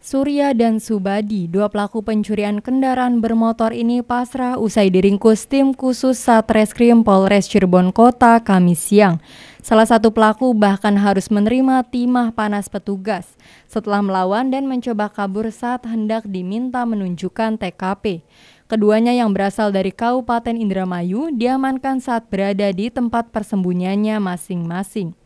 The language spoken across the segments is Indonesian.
Surya dan Subadi, dua pelaku pencurian kendaraan bermotor ini pasrah usai diringkus tim khusus Satreskrim Polres Cirebon Kota Kamis siang. Salah satu pelaku bahkan harus menerima timah panas petugas setelah melawan dan mencoba kabur saat hendak diminta menunjukkan TKP. Keduanya yang berasal dari Kabupaten Indramayu diamankan saat berada di tempat persembunyiannya masing-masing.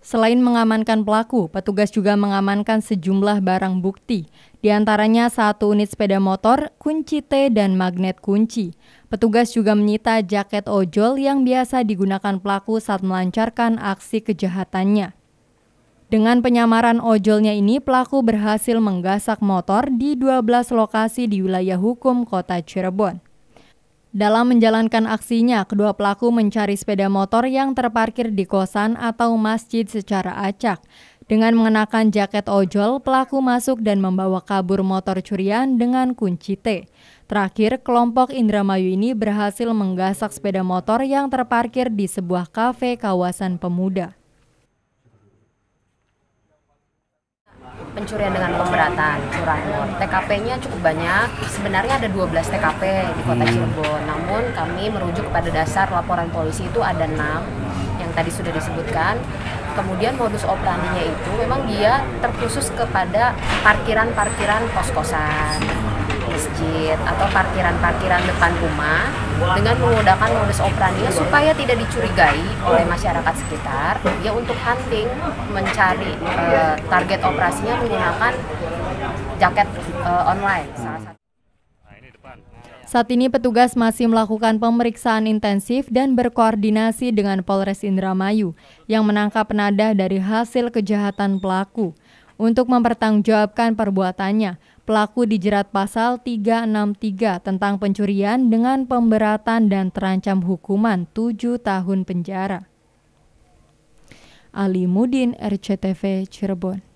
Selain mengamankan pelaku, petugas juga mengamankan sejumlah barang bukti, di antaranya satu unit sepeda motor, kunci T, dan magnet kunci. Petugas juga menyita jaket ojol yang biasa digunakan pelaku saat melancarkan aksi kejahatannya. Dengan penyamaran ojolnya ini, pelaku berhasil menggasak motor di 12 lokasi di wilayah hukum kota Cirebon. Dalam menjalankan aksinya, kedua pelaku mencari sepeda motor yang terparkir di kosan atau masjid secara acak. Dengan mengenakan jaket ojol, pelaku masuk dan membawa kabur motor curian dengan kunci T. Terakhir, kelompok Indramayu ini berhasil menggasak sepeda motor yang terparkir di sebuah kafe kawasan pemuda. pencurian dengan pemberatan curanmor. TKP-nya cukup banyak. Sebenarnya ada 12 TKP di Kota hmm. Cirebon. Namun kami merujuk kepada dasar laporan polisi itu ada 6 yang tadi sudah disebutkan. Kemudian modus operandinya itu memang dia terkhusus kepada parkiran-parkiran kos-kosan masjid atau parkiran-parkiran depan rumah dengan menggunakan modus operandinya supaya tidak dicurigai oleh masyarakat sekitar ya untuk hunting mencari uh, target operasinya menggunakan jaket uh, online nah, saat ini petugas masih melakukan pemeriksaan intensif dan berkoordinasi dengan Polres Indramayu yang menangkap penadah dari hasil kejahatan pelaku untuk mempertanggungjawabkan perbuatannya. Pelaku dijerat pasal 363 tentang pencurian dengan pemberatan dan terancam hukuman 7 tahun penjara. Ali Mudin RCTV Cirebon